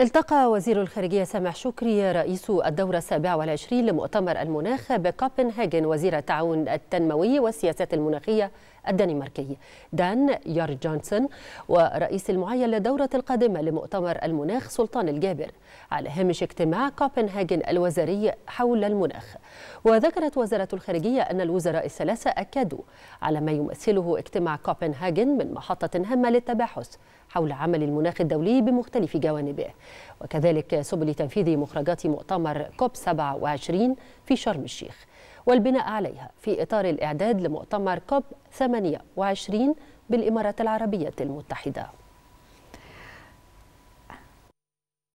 التقى وزير الخارجية سامح شكري رئيس الدورة السابعة والعشرين لمؤتمر المناخ بكوبنهاجن وزير التعاون التنموي والسياسات المناخية الدنماركي دان يار جونسون ورئيس المعين للدورة القادمة لمؤتمر المناخ سلطان الجابر على هامش اجتماع كوبنهاجن الوزاري حول المناخ وذكرت وزارة الخارجية أن الوزراء الثلاثة أكدوا على ما يمثله اجتماع كوبنهاجن من محطة هامة للتباحث حول عمل المناخ الدولي بمختلف جوانبه وكذلك سبل تنفيذ مخرجات مؤتمر كوب 27 في شرم الشيخ والبناء عليها في إطار الإعداد لمؤتمر كوب 28 بالإمارات العربية المتحدة